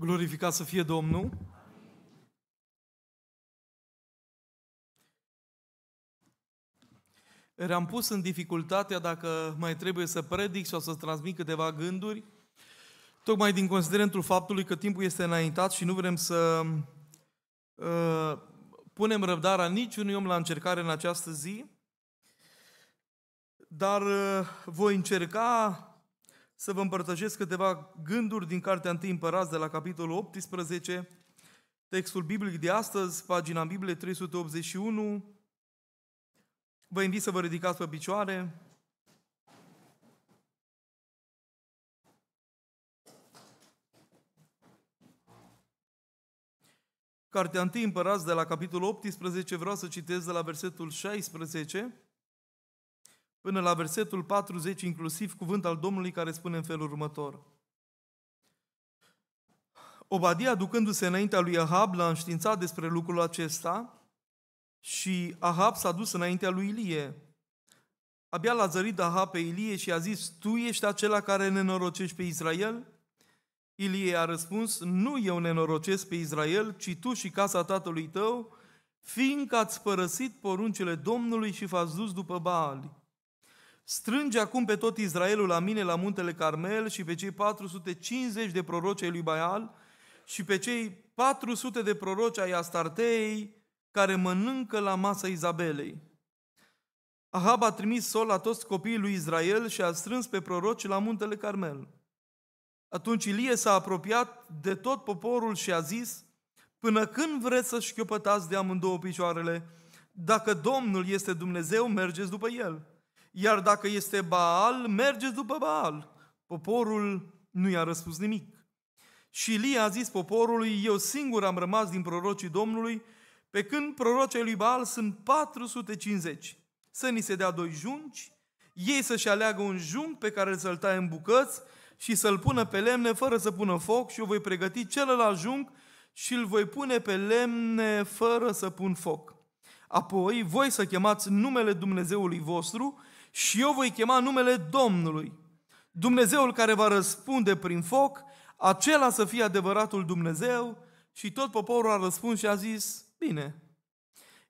Glorificat să fie Domnul! Eram pus în dificultatea dacă mai trebuie să predic sau să transmit câteva gânduri, tocmai din considerentul faptului că timpul este înaintat și nu vrem să uh, punem răbdarea niciunui om la încercare în această zi, dar uh, voi încerca să vă împărtășesc câteva gânduri din Cartea 1 Împărați de la capitolul 18, textul biblic de astăzi, pagina Biblie 381. Vă invit să vă ridicați pe picioare. Cartea 1 Împărați de la capitolul 18, vreau să citesc de la versetul 16 până la versetul 40, inclusiv cuvânt al Domnului care spune în felul următor. Obadia, ducându-se înaintea lui Ahab, l-a înștiințat despre lucrul acesta și Ahab s-a dus înaintea lui Ilie. Abia l-a zărit Ahab pe Ilie și a zis, Tu ești acela care nenorocești pe Israel? Ilie a răspuns, Nu eu nenorocesc pe Israel, ci tu și casa tatălui tău, fiindcă ați părăsit poruncile Domnului și v-ați dus după Baali. Strânge acum pe tot Israelul la mine la muntele Carmel și pe cei 450 de proroci ai lui Baal și pe cei 400 de proroci ai Astartei care mănâncă la masa Izabelei. Ahab a trimis sol la toți copiii lui Israel și a strâns pe proroci la muntele Carmel. Atunci Ilie s-a apropiat de tot poporul și a zis, Până când vreți să șchiopătați de amândouă picioarele? Dacă Domnul este Dumnezeu, mergeți după El. Iar dacă este Baal, mergeți după Baal. Poporul nu i-a răspuns nimic. Și Ilie a zis poporului, eu singur am rămas din prorocii Domnului, pe când prorocii lui Baal sunt 450. Să ni se dea doi junci, ei să-și aleagă un junc pe care să-l taie în bucăți și să-l pună pe lemne fără să pună foc și eu voi pregăti celălalt junc și îl voi pune pe lemne fără să pun foc. Apoi voi să chemați numele Dumnezeului vostru și eu voi chema numele Domnului. Dumnezeul care va răspunde prin foc, acela să fie adevăratul Dumnezeu și tot poporul a răspuns și a zis, bine.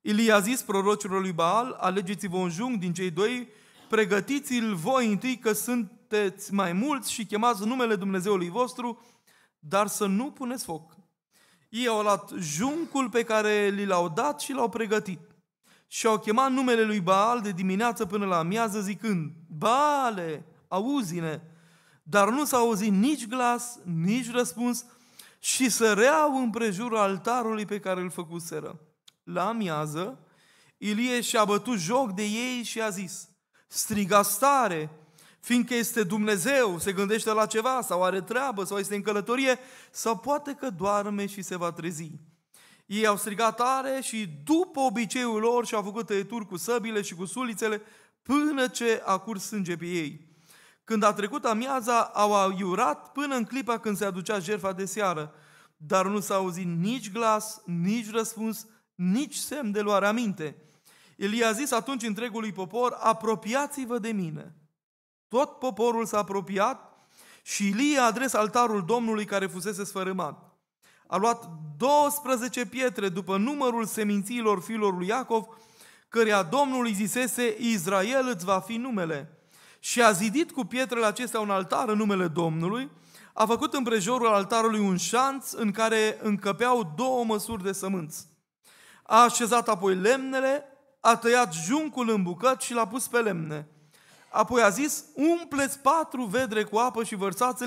Ilie a zis prorocilor lui Baal, alegeți-vă un jung din cei doi, pregătiți-l voi întâi că sunteți mai mulți și chemați numele Dumnezeului vostru, dar să nu puneți foc. Ei au luat juncul pe care li l-au dat și l-au pregătit și au chemat numele lui Baal de dimineață până la amiază zicând, Baale, auzi-ne! Dar nu s-a auzit nici glas, nici răspuns și săreau împrejurul altarului pe care îl făcuseră. La amiază, Ilie și-a bătut joc de ei și a zis, striga stare, fiindcă este Dumnezeu, se gândește la ceva sau are treabă sau este în călătorie sau poate că doarme și se va trezi. Ei au strigat tare și după obiceiul lor și-au făcut tăieturi cu săbile și cu sulițele până ce a curs sânge pe ei. Când a trecut amiaza, au aiurat până în clipa când se aducea jertfa de seară, dar nu s-a auzit nici glas, nici răspuns, nici semn de luare aminte. El i-a zis atunci întregului popor, apropiați-vă de mine. Tot poporul s-a apropiat și Ilie a adres altarul Domnului care fusese sfărâmat a luat 12 pietre după numărul semințiilor fiilor lui Iacov, căreia Domnul îi zisese, Israel îți va fi numele. Și a zidit cu pietrele acestea un altar în numele Domnului, a făcut în prejurul altarului un șanț în care încăpeau două măsuri de sămânți. A așezat apoi lemnele, a tăiat juncul în bucăți și l-a pus pe lemne. Apoi a zis, umpleți patru vedre cu apă și vărsați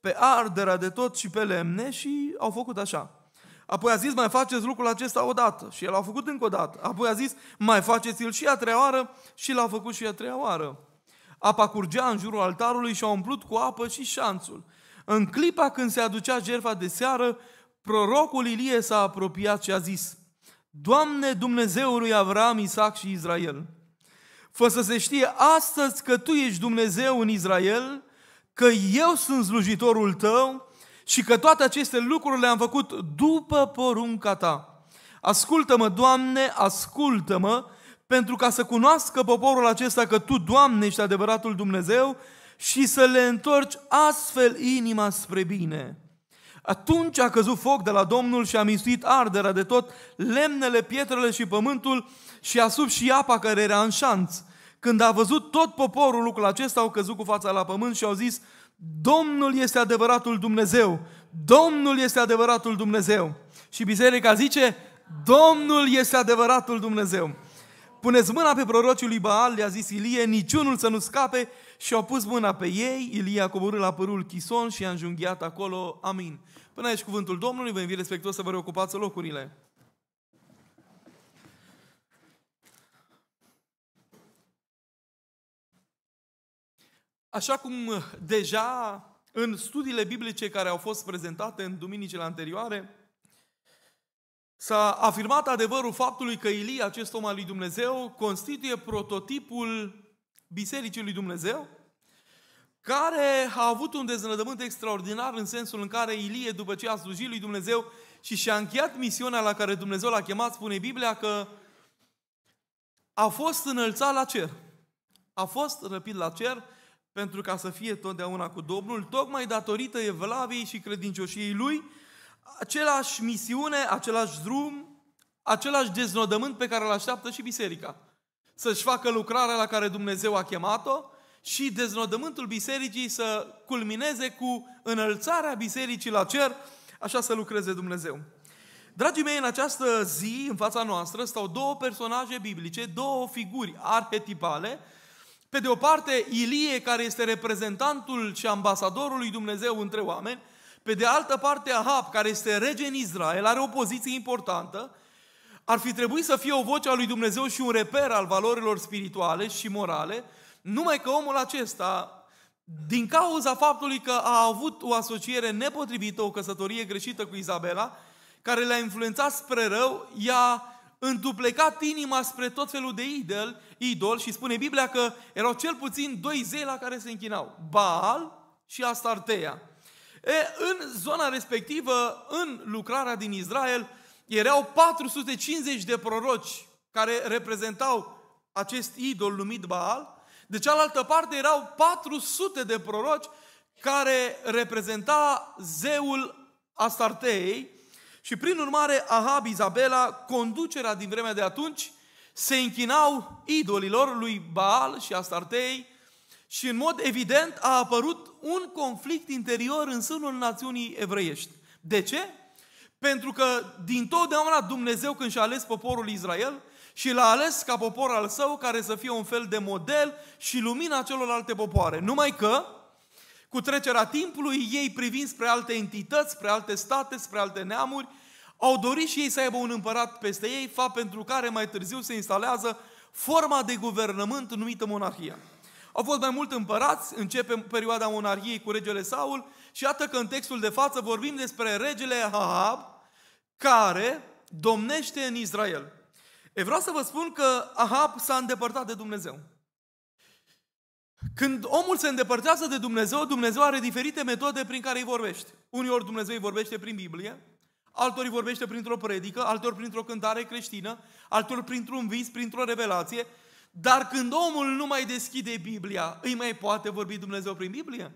pe arderea de tot și pe lemne și au făcut așa. Apoi a zis, mai faceți lucrul acesta o dată. Și el a făcut încă o dată. Apoi a zis, mai faceți-l și a treia oară și l-a făcut și a treia oară. Apa curgea în jurul altarului și a umplut cu apă și șanțul. În clipa când se aducea jertfa de seară, prorocul Ilie s-a apropiat și a zis, Doamne Dumnezeului Avram, Isaac și Israel, fă să se știe astăzi că Tu ești Dumnezeu în Israel că eu sunt slujitorul tău și că toate aceste lucruri le-am făcut după porunca ta. Ascultă-mă, Doamne, ascultă-mă, pentru ca să cunoască poporul acesta că Tu, Doamne, ești adevăratul Dumnezeu și să le întorci astfel inima spre bine. Atunci a căzut foc de la Domnul și a mistuit arderea de tot lemnele, pietrele și pământul și a sub și apa care era în șanț. Când a văzut tot poporul lucrul acesta, au căzut cu fața la pământ și au zis, Domnul este adevăratul Dumnezeu, Domnul este adevăratul Dumnezeu. Și biserica zice, Domnul este adevăratul Dumnezeu. Puneți mâna pe prorocii lui Baal, le-a zis Ilie, niciunul să nu scape și au pus mâna pe ei, Ilie a coborât la părul Chison și a înjunghiat acolo, amin. Până aici cuvântul Domnului, vă invit respectuos să vă reocupați locurile. Așa cum uh, deja în studiile biblice care au fost prezentate în duminicile anterioare, s-a afirmat adevărul faptului că Ilie, acest om al lui Dumnezeu, constituie prototipul Bisericii lui Dumnezeu, care a avut un deznădământ extraordinar în sensul în care Ilie, după ce a slujit lui Dumnezeu și și-a încheiat misiunea la care Dumnezeu l-a chemat, spune Biblia că a fost înălțat la cer. A fost răpit la cer pentru ca să fie totdeauna cu Domnul, tocmai datorită evlaviei și credincioșiei lui, același misiune, același drum, același deznodământ pe care îl așteaptă și biserica. Să-și facă lucrarea la care Dumnezeu a chemat-o și deznodământul bisericii să culmineze cu înălțarea bisericii la cer, așa să lucreze Dumnezeu. Dragii mei, în această zi, în fața noastră, stau două personaje biblice, două figuri arhetipale, pe de o parte, Ilie, care este reprezentantul și ambasadorul lui Dumnezeu între oameni, pe de altă parte, Ahab, care este rege în Israel, are o poziție importantă, ar fi trebuit să fie o voce a lui Dumnezeu și un reper al valorilor spirituale și morale, numai că omul acesta, din cauza faptului că a avut o asociere nepotrivită, o căsătorie greșită cu Izabela, care l-a influențat spre rău, i-a întuplecat inima spre tot felul de idol idol și spune Biblia că erau cel puțin doi zei la care se închinau, Baal și Astartea. E, în zona respectivă, în lucrarea din Israel, erau 450 de proroci care reprezentau acest idol numit Baal. De cealaltă parte erau 400 de proroci care reprezenta zeul Astartei și prin urmare Ahab, Izabela, conducerea din vremea de atunci se închinau idolilor lui Baal și Astartei și în mod evident a apărut un conflict interior în sânul națiunii evreiești. De ce? Pentru că din totdeauna Dumnezeu când și-a ales poporul Israel și l-a ales ca popor al său care să fie un fel de model și lumina celorlalte popoare. Numai că cu trecerea timpului ei privind spre alte entități, spre alte state, spre alte neamuri, au dorit și ei să aibă un împărat peste ei, fapt pentru care mai târziu se instalează forma de guvernământ numită monarhia. Au fost mai mult împărați, începe perioada monarhiei cu regele Saul și iată că în textul de față vorbim despre regele Ahab, care domnește în Israel. E vreau să vă spun că Ahab s-a îndepărtat de Dumnezeu. Când omul se îndepărtează de Dumnezeu, Dumnezeu are diferite metode prin care îi vorbește. Unii ori Dumnezeu îi vorbește prin Biblie, altor vorbește printr-o predică, altor printr-o cântare creștină, altor printr-un vis, printr-o revelație, dar când omul nu mai deschide Biblia, îi mai poate vorbi Dumnezeu prin Biblie?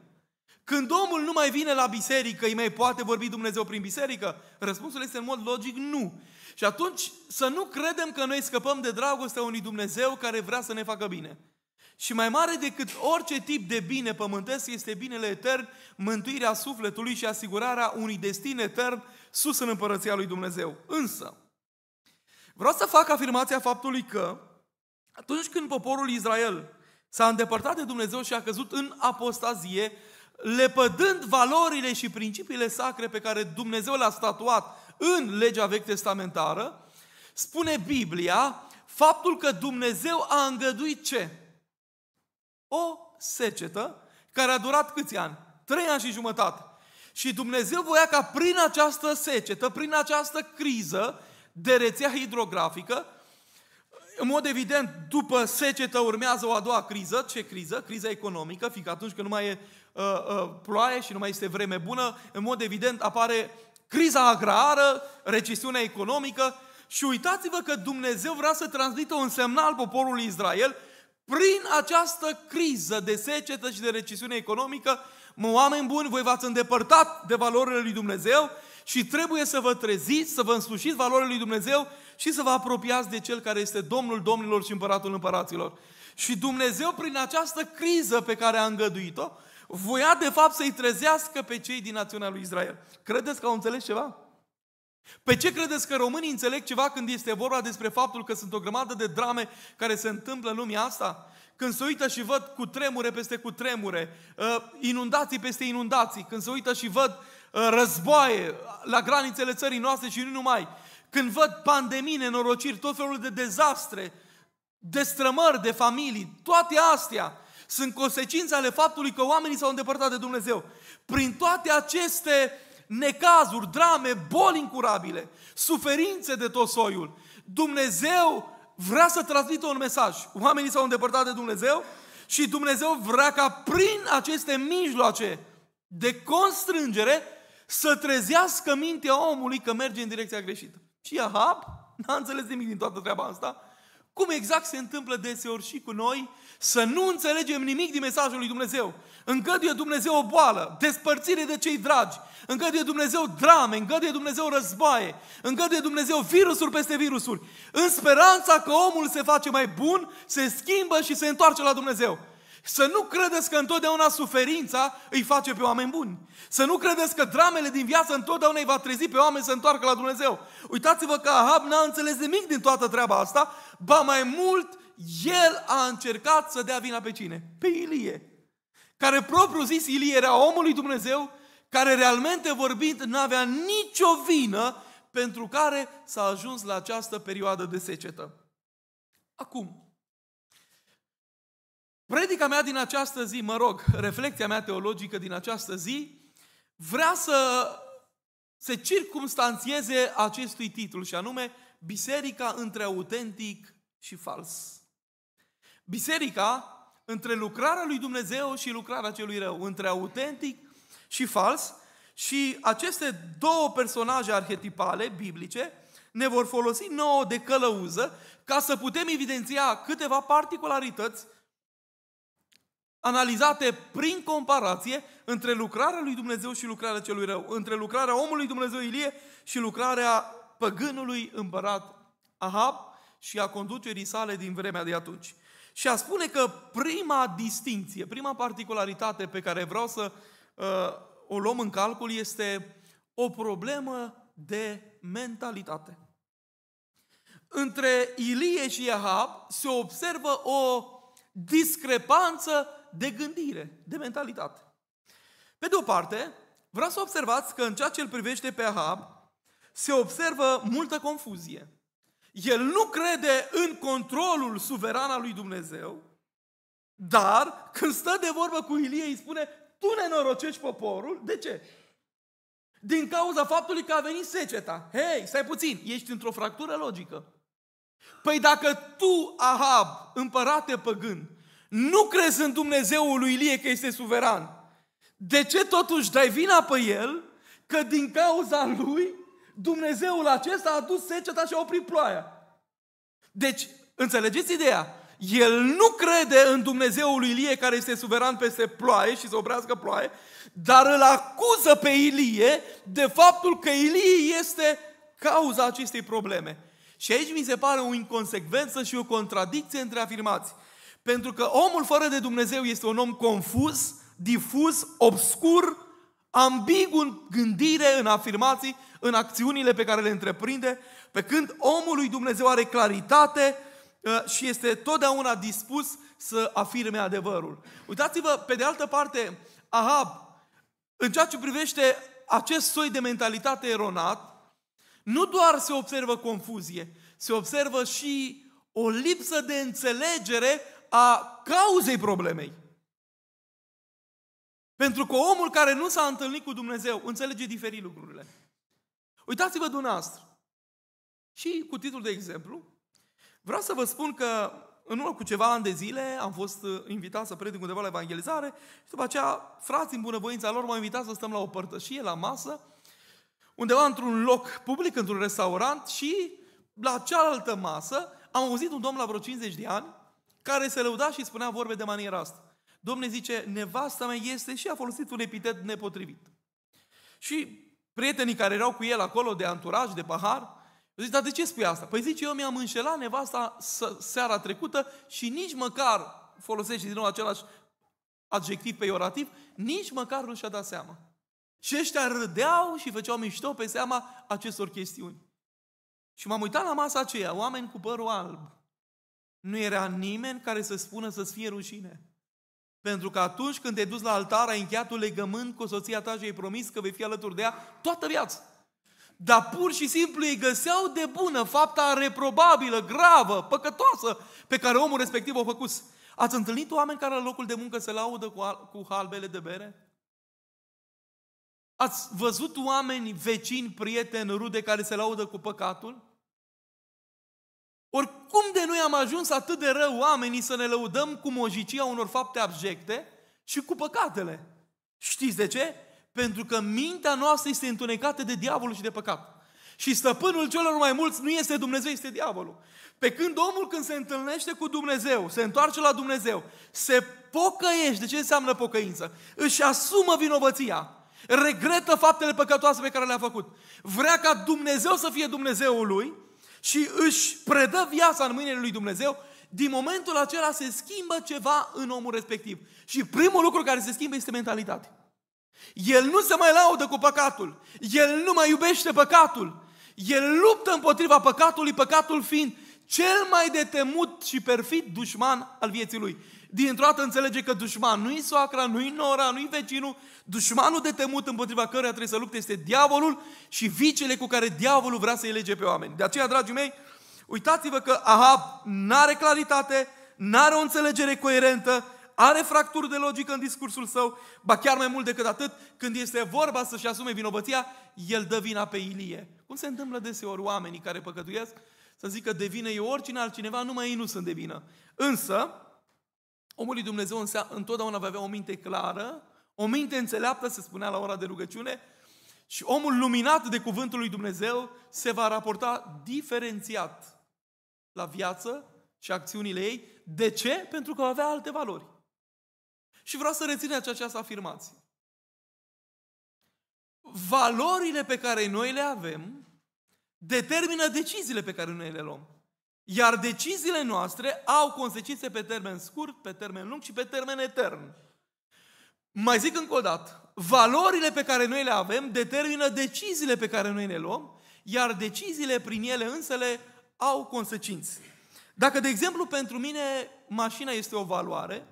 Când omul nu mai vine la biserică, îi mai poate vorbi Dumnezeu prin biserică? Răspunsul este în mod logic nu. Și atunci să nu credem că noi scăpăm de dragostea unui Dumnezeu care vrea să ne facă bine. Și mai mare decât orice tip de bine pământesc este binele etern, mântuirea sufletului și asigurarea unui destin etern sus în împărăția lui Dumnezeu. Însă, vreau să fac afirmația faptului că atunci când poporul Israel s-a îndepărtat de Dumnezeu și a căzut în apostazie, lepădând valorile și principiile sacre pe care Dumnezeu le-a statuat în legea vechi testamentară, spune Biblia faptul că Dumnezeu a îngăduit ce? O secetă care a durat câți ani? Trei ani și jumătate. Și Dumnezeu voia ca prin această secetă, prin această criză de rețea hidrografică, în mod evident, după secetă urmează o a doua criză. Ce criză? Criza economică, fiindcă atunci când nu mai e uh, uh, ploaie și nu mai este vreme bună, în mod evident apare criza agrară, recesiunea economică. Și uitați-vă că Dumnezeu vrea să transmită un semnal poporului Israel – prin această criză de secetă și de recesiune economică, mă, oameni buni, voi v-ați îndepărtat de valorile lui Dumnezeu și trebuie să vă treziți, să vă însușiți valorile lui Dumnezeu și să vă apropiați de Cel care este Domnul Domnilor și Împăratul Împăraților. Și Dumnezeu, prin această criză pe care a îngăduit-o, voia de fapt să-i trezească pe cei din națiunea lui Israel. Credeți că au înțeles ceva? Pe ce credeți că românii înțeleg ceva când este vorba despre faptul că sunt o grămadă de drame care se întâmplă în lumea asta? Când se uită și văd cu tremure peste cu tremure, uh, inundații peste inundații, când se uită și văd uh, războaie la granițele țării noastre și nu numai, când văd pandemii, nenorociri, tot felul de dezastre, destrămări de familii, toate astea sunt consecințe ale faptului că oamenii s-au îndepărtat de Dumnezeu. Prin toate aceste uh, necazuri, drame, boli incurabile, suferințe de tot soiul. Dumnezeu vrea să transmită un mesaj. Oamenii s-au îndepărtat de Dumnezeu și Dumnezeu vrea ca prin aceste mijloace de constrângere să trezească mintea omului că merge în direcția greșită. Și Ahab n-a înțeles nimic din toată treaba asta cum exact se întâmplă deseori și cu noi să nu înțelegem nimic din mesajul lui Dumnezeu. Îngăduie Dumnezeu o boală, despărțire de cei dragi, îngăduie Dumnezeu drame, îngăduie Dumnezeu războaie, îngăduie Dumnezeu virusuri peste virusuri, în speranța că omul se face mai bun, se schimbă și se întoarce la Dumnezeu. Să nu credeți că întotdeauna suferința îi face pe oameni buni. Să nu credeți că dramele din viață întotdeauna îi va trezi pe oameni să întoarcă la Dumnezeu. Uitați-vă că Ahab n-a înțeles nimic din toată treaba asta, ba mai mult, el a încercat să dea vina pe cine? Pe Ilie. Care propriu zis Ilie era omul lui Dumnezeu, care realmente vorbind n-avea nicio vină pentru care s-a ajuns la această perioadă de secetă. Acum, Predica mea din această zi, mă rog, reflecția mea teologică din această zi, vrea să se circumstanțieze acestui titlu și anume Biserica între autentic și fals. Biserica între lucrarea lui Dumnezeu și lucrarea celui rău, între autentic și fals și aceste două personaje arhetipale biblice ne vor folosi nouă de călăuză ca să putem evidenția câteva particularități analizate prin comparație între lucrarea lui Dumnezeu și lucrarea celui rău, între lucrarea omului Dumnezeu Ilie și lucrarea păgânului împărat Ahab și a conducerii sale din vremea de atunci. Și a spune că prima distinție, prima particularitate pe care vreau să uh, o luăm în calcul este o problemă de mentalitate. Între Ilie și Ahab se observă o discrepanță de gândire, de mentalitate. Pe de o parte, vreau să observați că în ceea ce îl privește pe Ahab, se observă multă confuzie. El nu crede în controlul suveran al lui Dumnezeu, dar când stă de vorbă cu Ilie, îi spune, tu ne norocești poporul, de ce? Din cauza faptului că a venit seceta. Hei, stai puțin, ești într-o fractură logică. Păi dacă tu, Ahab, împărate păgând, nu crezi în Dumnezeul lui Ilie că este suveran. De ce totuși dai vina pe el că din cauza lui Dumnezeul acesta a adus seceta și a oprit ploaia? Deci, înțelegeți ideea? El nu crede în Dumnezeul lui Ilie care este suveran peste ploaie și să oprească ploaie, dar îl acuză pe Ilie de faptul că Ilie este cauza acestei probleme. Și aici mi se pare o inconsecvență și o contradicție între afirmații. Pentru că omul fără de Dumnezeu este un om confuz, difuz, obscur, ambigu în gândire, în afirmații, în acțiunile pe care le întreprinde, pe când omul lui Dumnezeu are claritate uh, și este totdeauna dispus să afirme adevărul. Uitați-vă, pe de altă parte, Ahab, în ceea ce privește acest soi de mentalitate eronat, nu doar se observă confuzie, se observă și o lipsă de înțelegere a cauzei problemei. Pentru că omul care nu s-a întâlnit cu Dumnezeu înțelege diferit lucrurile. Uitați-vă dumneavoastră. Și cu titlul de exemplu, vreau să vă spun că în urmă cu ceva ani de zile am fost uh, invitat să predic undeva la evangelizare și după aceea frații în bunăvoința lor m-au invitat să stăm la o părtășie, la masă, undeva într-un loc public, într-un restaurant și la cealaltă masă am auzit un domn la vreo 50 de ani care se lăuda și spunea vorbe de maniera asta. Domne zice, nevasta mea este și a folosit un epitet nepotrivit. Și prietenii care erau cu el acolo de anturaj, de pahar, zice, dar de ce spui asta? Păi zice, eu mi-am înșelat nevasta seara trecută și nici măcar, folosește din nou același adjectiv peiorativ, nici măcar nu și-a dat seama. Și ăștia râdeau și făceau mișto pe seama acestor chestiuni. Și m-am uitat la masa aceea, oameni cu părul alb, nu era nimeni care să spună să-ți fie rușine. Pentru că atunci când te duci la altar, ai încheiat un legământ cu soția ta și ai promis că vei fi alături de ea toată viața. Dar pur și simplu îi găseau de bună fapta reprobabilă, gravă, păcătoasă pe care omul respectiv o făcut. Ați întâlnit oameni care la locul de muncă se laudă cu, al- cu halbele de bere? Ați văzut oameni, vecini, prieteni, rude care se laudă cu păcatul? Oricum de noi am ajuns atât de rău oamenii să ne lăudăm cu mojicia unor fapte abjecte și cu păcatele. Știți de ce? Pentru că mintea noastră este întunecată de diavolul și de păcat. Și stăpânul celor mai mulți nu este Dumnezeu, este diavolul. Pe când omul când se întâlnește cu Dumnezeu, se întoarce la Dumnezeu, se pocăiește, De ce înseamnă pocăință? Își asumă vinovăția, regretă faptele păcătoase pe care le-a făcut. Vrea ca Dumnezeu să fie Dumnezeul lui și își predă viața în mâinile lui Dumnezeu, din momentul acela se schimbă ceva în omul respectiv. Și primul lucru care se schimbă este mentalitatea. El nu se mai laudă cu păcatul. El nu mai iubește păcatul. El luptă împotriva păcatului, păcatul fiind cel mai de temut și perfid dușman al vieții lui. Dintr-o dată înțelege că dușman nu-i soacra, nu-i nora, nu-i vecinul, dușmanul de temut împotriva căruia trebuie să lupte este diavolul și vicele cu care diavolul vrea să-i lege pe oameni. De aceea, dragii mei, uitați-vă că Ahab n-are claritate, n-are o înțelegere coerentă, are fracturi de logică în discursul său, ba chiar mai mult decât atât, când este vorba să-și asume vinovăția, el dă vina pe Ilie. Cum se întâmplă deseori oamenii care păcătuiesc să zică devine eu oricine altcineva, numai ei nu sunt de vină. Însă, Omul lui Dumnezeu întotdeauna va avea o minte clară, o minte înțeleaptă, se spunea la ora de rugăciune, și omul luminat de cuvântul lui Dumnezeu se va raporta diferențiat la viață și acțiunile ei. De ce? Pentru că va avea alte valori. Și vreau să rețineți această afirmație. Valorile pe care noi le avem determină deciziile pe care noi le luăm. Iar deciziile noastre au consecințe pe termen scurt, pe termen lung și pe termen etern. Mai zic încă o dată, valorile pe care noi le avem determină deciziile pe care noi le luăm, iar deciziile prin ele însele au consecințe. Dacă, de exemplu, pentru mine mașina este o valoare,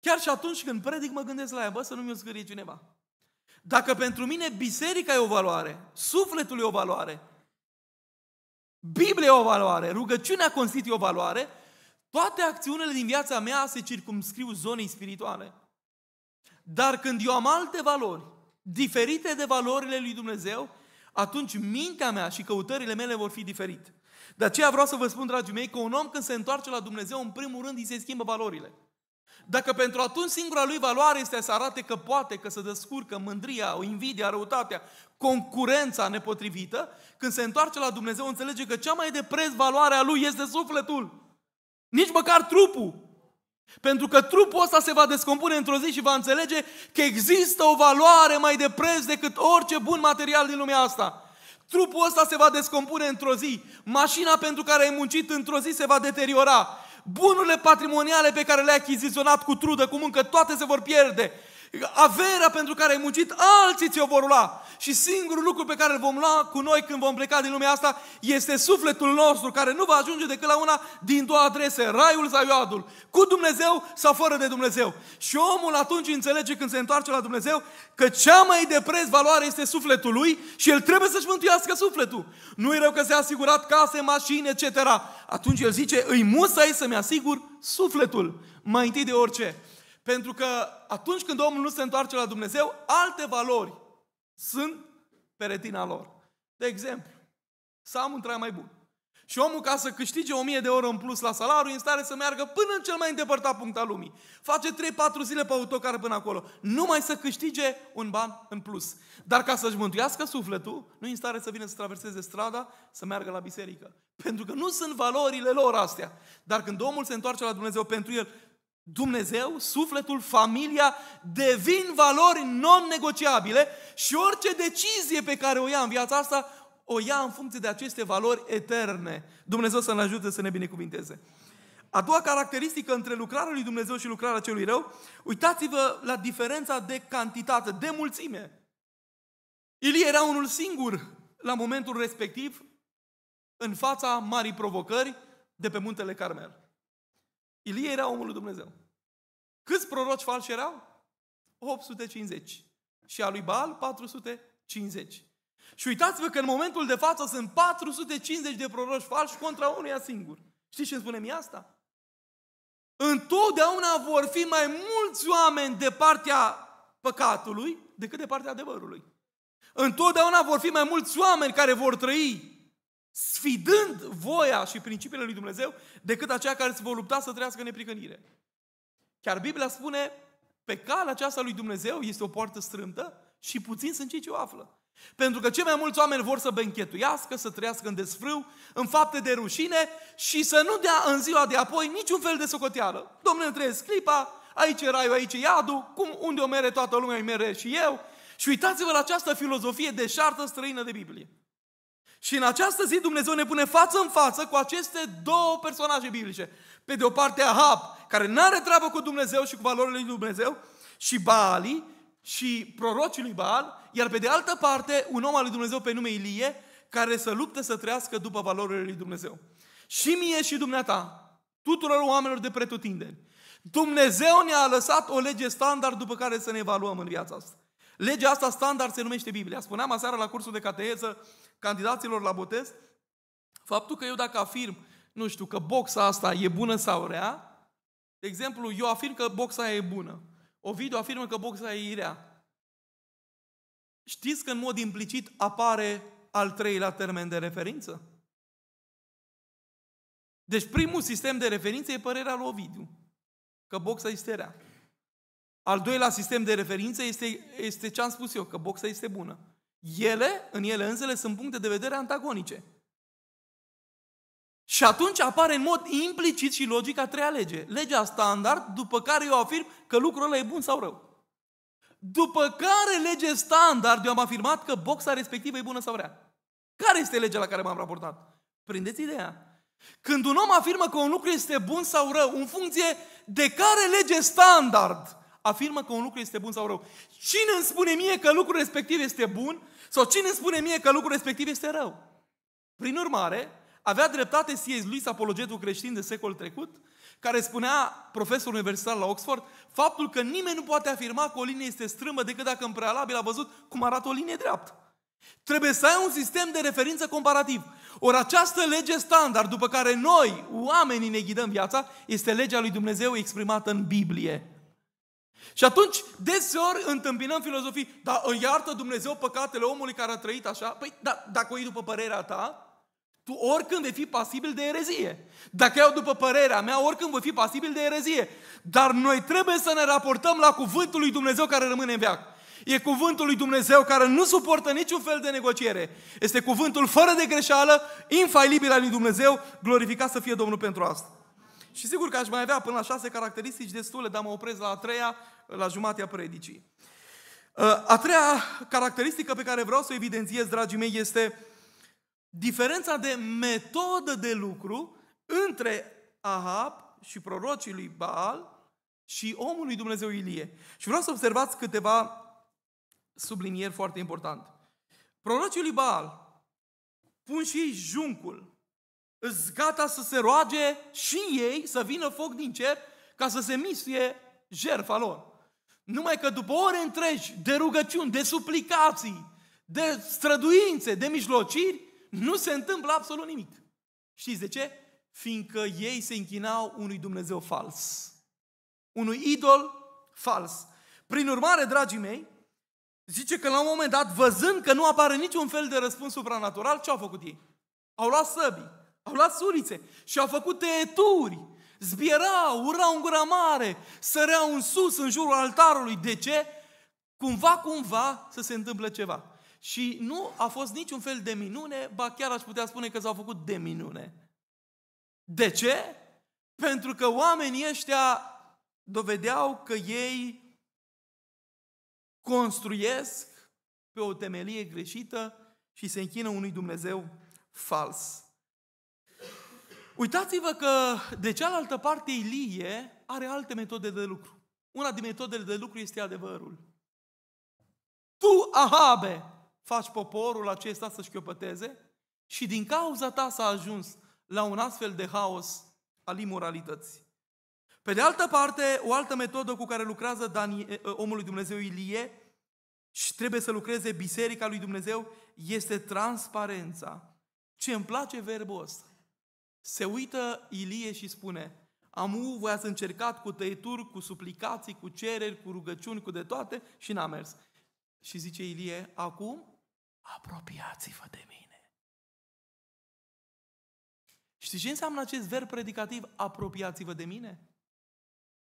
chiar și atunci când predic mă gândesc la ea, bă, să nu mi-o zgârie cineva. Dacă pentru mine biserica e o valoare, sufletul e o valoare, Biblia e o valoare, rugăciunea constituie o valoare, toate acțiunile din viața mea se circumscriu zonei spirituale. Dar când eu am alte valori, diferite de valorile lui Dumnezeu, atunci mintea mea și căutările mele vor fi diferite. De aceea vreau să vă spun, dragii mei, că un om când se întoarce la Dumnezeu, în primul rând, îi se schimbă valorile. Dacă pentru atunci singura lui valoare este să arate că poate, că se descurcă mândria, o invidia, răutatea, concurența nepotrivită, când se întoarce la Dumnezeu înțelege că cea mai de preț valoare a lui este sufletul. Nici măcar trupul. Pentru că trupul ăsta se va descompune într-o zi și va înțelege că există o valoare mai de preț decât orice bun material din lumea asta. Trupul ăsta se va descompune într-o zi. Mașina pentru care ai muncit într-o zi se va deteriora bunurile patrimoniale pe care le-ai achiziționat cu trudă, cu muncă, toate se vor pierde. Averea pentru care ai muncit, alții ți-o vor lua. Și singurul lucru pe care îl vom lua cu noi când vom pleca din lumea asta este sufletul nostru, care nu va ajunge decât la una din două adrese, raiul sau iadul, cu Dumnezeu sau fără de Dumnezeu. Și omul atunci înțelege când se întoarce la Dumnezeu că cea mai de preț valoare este sufletul lui și el trebuie să-și mântuiască sufletul. Nu e rău că se a asigurat case, mașini, etc. Atunci el zice, îi musai să-mi asigur sufletul, mai întâi de orice. Pentru că atunci când omul nu se întoarce la Dumnezeu, alte valori sunt pe retina lor. De exemplu, să am un trai mai bun. Și omul, ca să câștige 1000 de euro în plus la salariu, în stare să meargă până în cel mai îndepărtat punct al lumii. Face 3-4 zile pe autocar până acolo, numai să câștige un ban în plus. Dar ca să-și mântuiască sufletul, nu în stare să vină să traverseze strada, să meargă la biserică. Pentru că nu sunt valorile lor astea. Dar când omul se întoarce la Dumnezeu pentru el, Dumnezeu, sufletul, familia devin valori non-negociabile și orice decizie pe care o ia în viața asta, o ia în funcție de aceste valori eterne. Dumnezeu să ne ajute să ne binecuvinteze. A doua caracteristică între lucrarea lui Dumnezeu și lucrarea celui rău, uitați-vă la diferența de cantitate, de mulțime. Ilie era unul singur la momentul respectiv în fața marii provocări de pe muntele Carmel. Ilie era omul lui Dumnezeu. Câți proroci falși erau? 850. Și a lui Baal 450. Și uitați-vă că în momentul de față sunt 450 de proroci falși contra unuia singur. Știți ce îmi spune mie asta? Întotdeauna vor fi mai mulți oameni de partea păcatului decât de partea adevărului. Întotdeauna vor fi mai mulți oameni care vor trăi sfidând voia și principiile lui Dumnezeu, decât aceia care se vor lupta să trăiască nepricănire. Chiar Biblia spune, pe calea aceasta lui Dumnezeu este o poartă strâmtă și puțin sunt cei ce o află. Pentru că cei mai mulți oameni vor să benchetuiască, să trăiască în desfrâu, în fapte de rușine și să nu dea în ziua de apoi niciun fel de socoteală. Domnule, trăiesc clipa, aici e raiul, aici e iadul, cum, unde o mere toată lumea, îi mere și eu. Și uitați-vă la această filozofie de șartă străină de Biblie. Și în această zi Dumnezeu ne pune față în față cu aceste două personaje biblice. Pe de o parte Ahab, care nu are treabă cu Dumnezeu și cu valorile lui Dumnezeu, și Baali și prorocii lui Baal, iar pe de altă parte un om al lui Dumnezeu pe nume Ilie, care să lupte să trăiască după valorile lui Dumnezeu. Și mie și dumneata, tuturor oamenilor de pretutindeni, Dumnezeu ne-a lăsat o lege standard după care să ne evaluăm în viața asta. Legea asta standard se numește Biblia. Spuneam aseară la cursul de uh, candidaților la botez, faptul că eu dacă afirm, nu știu, că boxa asta e bună sau rea, de exemplu, eu afirm că boxa e bună. Ovidiu afirmă că boxa e rea. Știți că în mod implicit apare al treilea termen de referință? Deci primul sistem de referință e părerea lui Ovidiu, că boxa este rea. Al doilea sistem de referință este, este ce am spus eu, că boxa este bună. Ele, în ele însele, sunt puncte de vedere antagonice. Și atunci apare în mod implicit și logic a treia lege. Legea standard, după care eu afirm că lucrul ăla e bun sau rău. După care lege standard, eu am afirmat că boxa respectivă e bună sau rea. Care este legea la care m-am raportat? Prindeți ideea. Când un om afirmă că un lucru este bun sau rău, în funcție de care lege standard afirmă că un lucru este bun sau rău. Cine îmi spune mie că lucrul respectiv este bun, sau cine îmi spune mie că lucrul respectiv este rău? Prin urmare, avea dreptate C.S. lui apologetul creștin de secol trecut, care spunea, profesor universitar la Oxford, faptul că nimeni nu poate afirma că o linie este strâmbă decât dacă în prealabil a văzut cum arată o linie dreaptă. Trebuie să ai un sistem de referință comparativ. Ori această lege standard după care noi, oamenii, ne ghidăm viața, este legea lui Dumnezeu exprimată în Biblie. Și atunci, deseori întâmpinăm filozofii, dar îi iartă Dumnezeu păcatele omului care a trăit așa? Păi, da, dacă o iei după părerea ta, tu oricând vei fi pasibil de erezie. Dacă iau după părerea mea, oricând voi fi pasibil de erezie. Dar noi trebuie să ne raportăm la cuvântul lui Dumnezeu care rămâne în veac. E cuvântul lui Dumnezeu care nu suportă niciun fel de negociere. Este cuvântul fără de greșeală, infailibil al lui Dumnezeu, glorificat să fie Domnul pentru asta. Și sigur că aș mai avea până la șase caracteristici destule, dar mă opresc la a treia, la jumatea predicii. Uh, a treia caracteristică pe care vreau să o evidențiez, dragii mei, este diferența de metodă de lucru între Ahab și prorocii lui Baal și omul lui Dumnezeu Ilie. Și vreau să observați câteva sublinieri foarte importante. Prorocii lui Baal pun și ei juncul îs gata să se roage și ei să vină foc din cer ca să se misie jertfa lor. Numai că după ore întregi de rugăciuni, de suplicații, de străduințe, de mijlociri, nu se întâmplă absolut nimic. Știți de ce? Fiindcă ei se închinau unui Dumnezeu fals. Unui idol fals. Prin urmare, dragii mei, zice că la un moment dat, văzând că nu apare niciun fel de răspuns supranatural, ce au făcut ei? Au luat săbii au luat surițe și au făcut tăieturi. Zbierau, urau în gura mare, săreau în sus, în jurul altarului. De ce? Cumva, cumva să se întâmple ceva. Și nu a fost niciun fel de minune, ba chiar aș putea spune că s-au făcut de minune. De ce? Pentru că oamenii ăștia dovedeau că ei construiesc pe o temelie greșită și se închină unui Dumnezeu fals. Uitați-vă că de cealaltă parte Ilie are alte metode de lucru. Una din metodele de lucru este adevărul. Tu, Ahabe, faci poporul acesta să chiopăteze și din cauza ta s-a ajuns la un astfel de haos al imoralității. Pe de altă parte, o altă metodă cu care lucrează omul lui Dumnezeu Ilie și trebuie să lucreze biserica lui Dumnezeu este transparența. Ce îmi place verbul ăsta? Se uită Ilie și spune, Amu, voi ați încercat cu tăieturi, cu suplicații, cu cereri, cu rugăciuni, cu de toate și n-a mers. Și zice Ilie, acum apropiați-vă de mine. Știți ce înseamnă acest verb predicativ, apropiați-vă de mine?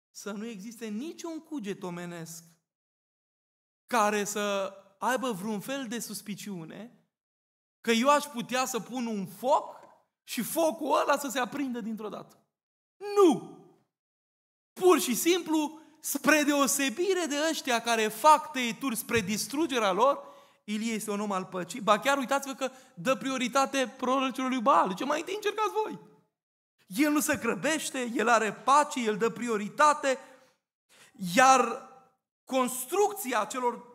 Să nu existe niciun cuget omenesc care să aibă vreun fel de suspiciune că eu aș putea să pun un foc și focul ăla să se aprindă dintr-o dată. Nu! Pur și simplu, spre deosebire de ăștia care fac tăieturi spre distrugerea lor, Ilie este un om al păcii. Ba chiar uitați-vă că dă prioritate prorocilor lui Baal. Ce mai întâi încercați voi. El nu se grăbește, el are pace, el dă prioritate, iar construcția celor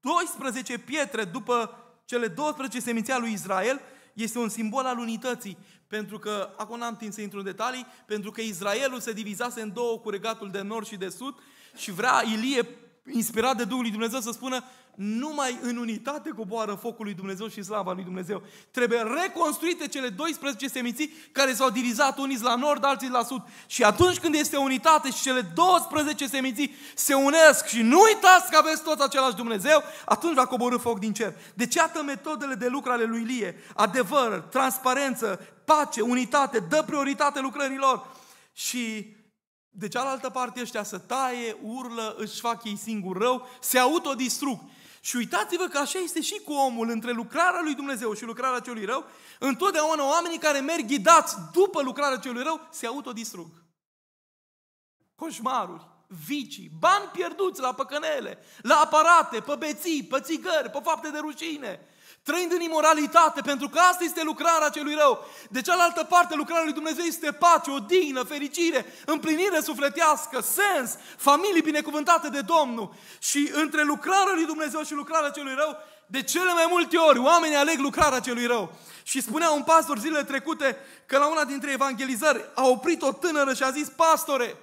12 pietre după cele 12 seminția lui Israel este un simbol al unității, pentru că, acum n-am timp să intru în detalii, pentru că Israelul se divizase în două cu regatul de nord și de sud și vrea Ilie inspirat de Duhul lui Dumnezeu să spună numai în unitate coboară focul lui Dumnezeu și slava lui Dumnezeu. Trebuie reconstruite cele 12 semiții care s-au dirizat unii la nord, alții la sud. Și atunci când este unitate și cele 12 semiții se unesc și nu uitați că aveți tot același Dumnezeu, atunci va coborâ foc din cer. Deci iată metodele de lucru ale lui Ilie. Adevăr, transparență, pace, unitate, dă prioritate lucrărilor. Și de cealaltă parte, ăștia să taie, urlă, își fac ei singur rău, se autodistrug. Și uitați-vă că așa este și cu omul, între lucrarea lui Dumnezeu și lucrarea celui rău, întotdeauna oamenii care merg ghidați după lucrarea celui rău se autodistrug. Coșmaruri, vicii, bani pierduți la păcănele, la aparate, pe beții, pe țigări, pe fapte de rușine, Trăind în imoralitate, pentru că asta este lucrarea celui rău. De cealaltă parte, lucrarea lui Dumnezeu este pace, odihnă, fericire, împlinire sufletească, sens, familii binecuvântate de Domnul. Și între lucrarea lui Dumnezeu și lucrarea celui rău, de cele mai multe ori, oamenii aleg lucrarea celui rău. Și spunea un pastor zilele trecute că la una dintre evangelizări a oprit o tânără și a zis, pastore,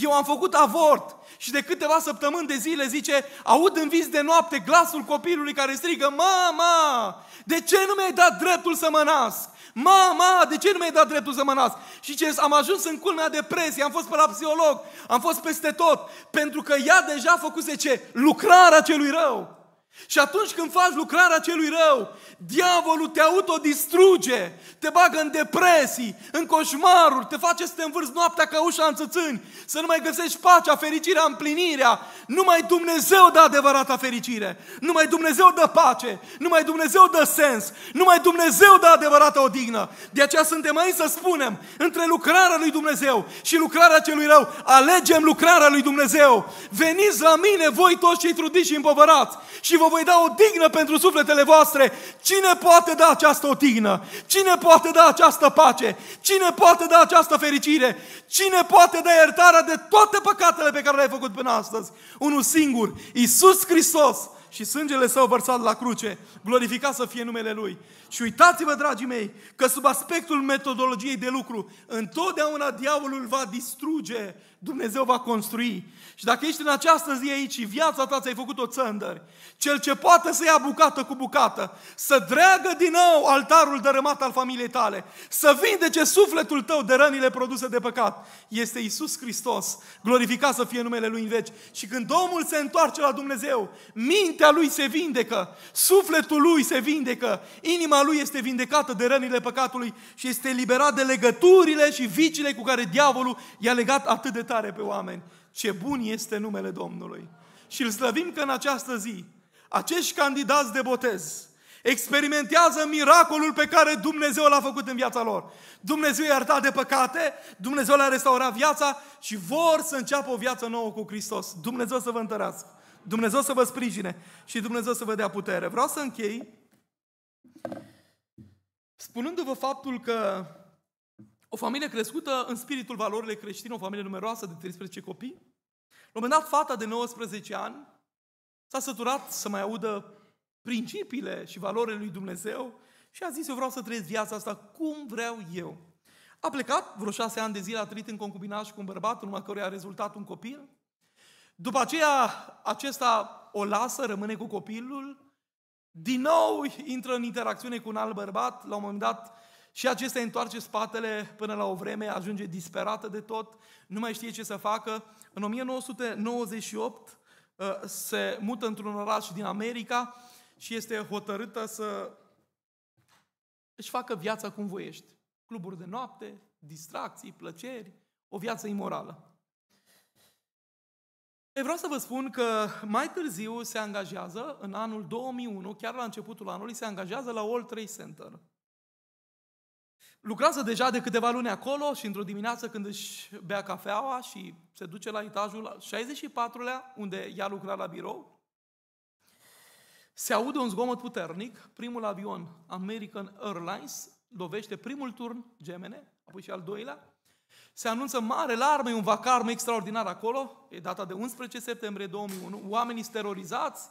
eu am făcut avort și de câteva săptămâni de zile zice, aud în vis de noapte glasul copilului care strigă, mama, de ce nu mi-ai dat dreptul să mă nasc? Mama, de ce nu mi-ai dat dreptul să mă nasc? Și ce, am ajuns în culmea depresiei, am fost pe la psiholog, am fost peste tot, pentru că ea deja făcuse ce? Lucrarea celui rău. Și atunci când faci lucrarea celui rău, diavolul te autodistruge, te bagă în depresii, în coșmaruri, te face să te învârți noaptea ca ușa în țățâni, să nu mai găsești pacea, fericirea, împlinirea. Numai Dumnezeu dă adevărata fericire, numai Dumnezeu dă pace, numai Dumnezeu dă sens, numai Dumnezeu dă adevărata odihnă. De aceea suntem aici să spunem, între lucrarea lui Dumnezeu și lucrarea celui rău, alegem lucrarea lui Dumnezeu. Veniți la mine voi toți cei trudiți și împovărați și vă voi da o dignă pentru sufletele voastre. Cine poate da această odihnă? Cine poate da această pace? Cine poate da această fericire? Cine poate da iertarea de toate păcatele pe care le-ai făcut până astăzi? Unul singur, Iisus Hristos și sângele său vărsat la cruce, glorificat să fie numele Lui. Și uitați-vă, dragii mei, că sub aspectul metodologiei de lucru, întotdeauna diavolul va distruge Dumnezeu va construi. Și dacă ești în această zi aici și viața ta ți-ai făcut o țândări, cel ce poate să ia bucată cu bucată, să dreagă din nou altarul dărâmat al familiei tale, să vindece sufletul tău de rănile produse de păcat, este Isus Hristos, glorificat să fie numele Lui în veci. Și când omul se întoarce la Dumnezeu, mintea lui se vindecă, sufletul lui se vindecă, inima lui este vindecată de rănile păcatului și este eliberat de legăturile și vicile cu care diavolul i-a legat atât de tare pe oameni. Ce bun este numele Domnului! Și îl slăvim că în această zi, acești candidați de botez experimentează miracolul pe care Dumnezeu l-a făcut în viața lor. Dumnezeu i-a iertat de păcate, Dumnezeu le-a restaurat viața și vor să înceapă o viață nouă cu Hristos. Dumnezeu să vă întărească, Dumnezeu să vă sprijine și Dumnezeu să vă dea putere. Vreau să închei spunându-vă faptul că o familie crescută în spiritul valorile creștine, o familie numeroasă de 13 copii. La un moment dat, fata de 19 ani s-a săturat să mai audă principiile și valorile lui Dumnezeu și a zis, eu vreau să trăiesc viața asta cum vreau eu. A plecat, vreo șase ani de zile a trăit în concubinaj cu un bărbat, în urma căruia a rezultat un copil. După aceea, acesta o lasă, rămâne cu copilul, din nou intră în interacțiune cu un alt bărbat, la un moment dat și acesta întoarce spatele până la o vreme, ajunge disperată de tot, nu mai știe ce să facă. În 1998 uh, se mută într-un oraș din America și este hotărâtă să își facă viața cum voiești. Cluburi de noapte, distracții, plăceri, o viață imorală. E, vreau să vă spun că mai târziu se angajează, în anul 2001, chiar la începutul anului, se angajează la All Trade Center, lucrează deja de câteva luni acolo și într-o dimineață când își bea cafeaua și se duce la etajul 64-lea, unde ea lucra la birou, se aude un zgomot puternic, primul avion American Airlines lovește primul turn gemene, apoi și al doilea, se anunță mare larme, un vacarm extraordinar acolo, e data de 11 septembrie 2001, oamenii sterorizați.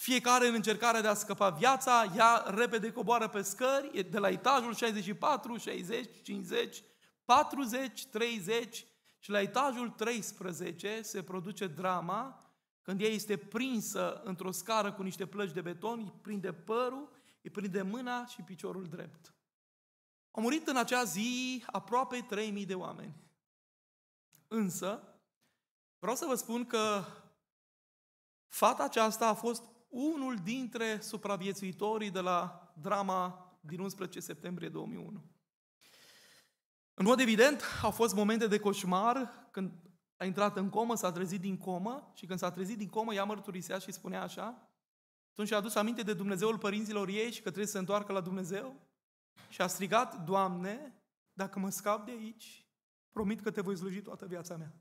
Fiecare în încercarea de a scăpa viața, ea repede coboară pe scări, de la etajul 64, 60, 50, 40, 30 și la etajul 13 se produce drama când ea este prinsă într-o scară cu niște plăci de beton, îi prinde părul, îi prinde mâna și piciorul drept. Au murit în acea zi aproape 3.000 de oameni. Însă, vreau să vă spun că fata aceasta a fost unul dintre supraviețuitorii de la drama din 11 septembrie 2001. În mod evident, au fost momente de coșmar când a intrat în comă, s-a trezit din comă și când s-a trezit din comă, ea mărturisea și spunea așa, atunci a adus aminte de Dumnezeul părinților ei și că trebuie să se întoarcă la Dumnezeu și a strigat, Doamne, dacă mă scap de aici, promit că te voi sluji toată viața mea.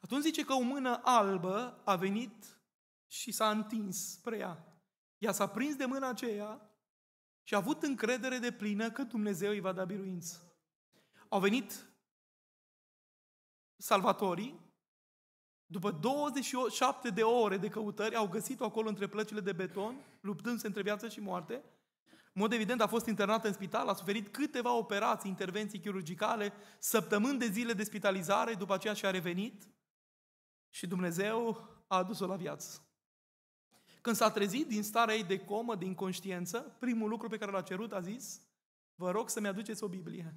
Atunci zice că o mână albă a venit și s-a întins spre ea. Ea s-a prins de mâna aceea și a avut încredere de plină că Dumnezeu îi va da biruință. Au venit salvatorii, după 27 de ore de căutări, au găsit-o acolo între plăcile de beton, luptându-se între viață și moarte. În mod evident a fost internată în spital, a suferit câteva operații, intervenții chirurgicale, săptămâni de zile de spitalizare, după aceea și-a revenit și Dumnezeu a adus-o la viață. Când s-a trezit din starea ei de comă, din conștiență, primul lucru pe care l-a cerut a zis, vă rog să-mi aduceți o Biblie.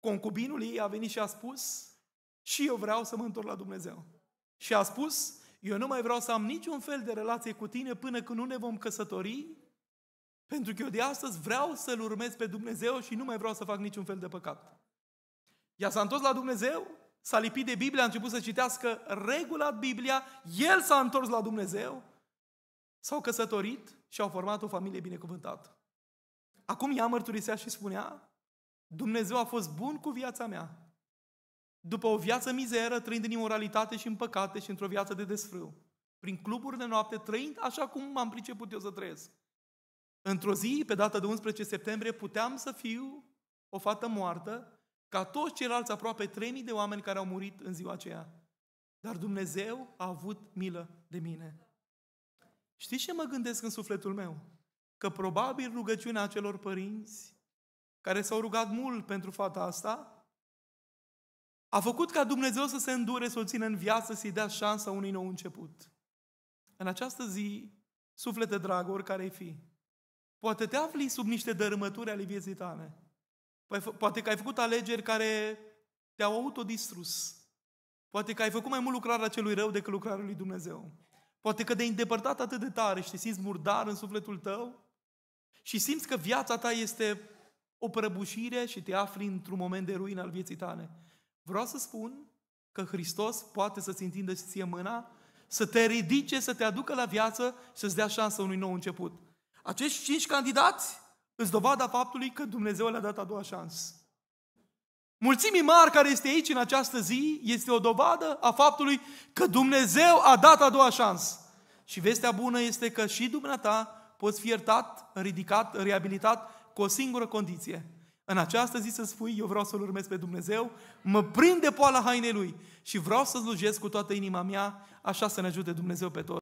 Concubinul ei a venit și a spus, și eu vreau să mă întorc la Dumnezeu. Și a spus, eu nu mai vreau să am niciun fel de relație cu tine până când nu ne vom căsători, pentru că eu de astăzi vreau să-L urmez pe Dumnezeu și nu mai vreau să fac niciun fel de păcat. Ea s-a întors la Dumnezeu, s-a lipit de Biblia, a început să citească regulat Biblia, el s-a întors la Dumnezeu, s-au căsătorit și au format o familie binecuvântată. Acum ea mărturisea și spunea, Dumnezeu a fost bun cu viața mea. După o viață mizeră, trăind în imoralitate și în păcate și într-o viață de desfrâu, prin cluburi de noapte, trăind așa cum m-am priceput eu să trăiesc. Într-o zi, pe data de 11 septembrie, puteam să fiu o fată moartă ca toți ceilalți aproape 3000 de oameni care au murit în ziua aceea. Dar Dumnezeu a avut milă de mine. Știți ce mă gândesc în sufletul meu? Că probabil rugăciunea acelor părinți care s-au rugat mult pentru fata asta a făcut ca Dumnezeu să se îndure, să o țină în viață, să-i dea șansa unui nou început. În această zi, suflete dragă, oricare ai fi, poate te afli sub niște dărâmături ale vieții tale. Păi poate că ai făcut alegeri care te-au autodistrus. Poate că ai făcut mai mult lucrarea celui rău decât lucrarea lui Dumnezeu. Poate că de-ai îndepărtat atât de tare și te simți murdar în sufletul tău și simți că viața ta este o prăbușire și te afli într-un moment de ruină al vieții tale. Vreau să spun că Hristos poate să-ți întindă și ție mâna, să te ridice, să te aducă la viață și să-ți dea șansa unui nou început. Acești cinci candidați îți dovada faptului că Dumnezeu le-a dat a doua șansă. Mulțimii mari care este aici în această zi este o dovadă a faptului că Dumnezeu a dat a doua șansă. Și vestea bună este că și dumneata poți fi iertat, ridicat, reabilitat cu o singură condiție. În această zi să spui, eu vreau să-L urmez pe Dumnezeu, mă prind de poala hainei Lui și vreau să slujesc cu toată inima mea, așa să ne ajute Dumnezeu pe toți.